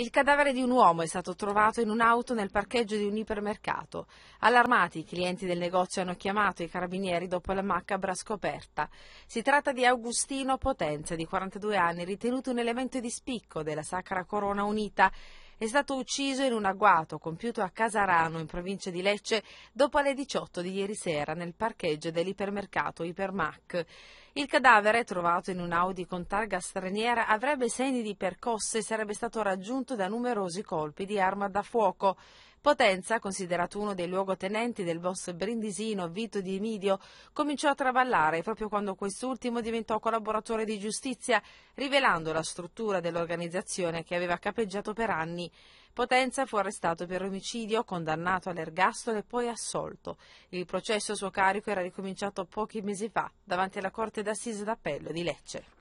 Il cadavere di un uomo è stato trovato in un'auto nel parcheggio di un ipermercato. Allarmati, i clienti del negozio hanno chiamato i carabinieri dopo la macabra scoperta. Si tratta di Augustino Potenza, di 42 anni, ritenuto un elemento di spicco della Sacra Corona Unita è stato ucciso in un agguato compiuto a Casarano, in provincia di Lecce, dopo le 18 di ieri sera nel parcheggio dell'ipermercato Ipermac. Il cadavere, trovato in un Audi con targa straniera, avrebbe segni di percosse e sarebbe stato raggiunto da numerosi colpi di arma da fuoco. Potenza, considerato uno dei luogotenenti del boss brindisino Vito Di Emidio, cominciò a travallare proprio quando quest'ultimo diventò collaboratore di giustizia, rivelando la struttura dell'organizzazione che aveva capeggiato per anni. Potenza fu arrestato per omicidio, condannato all'ergastolo e poi assolto. Il processo a suo carico era ricominciato pochi mesi fa davanti alla Corte d'Assise d'Appello di Lecce.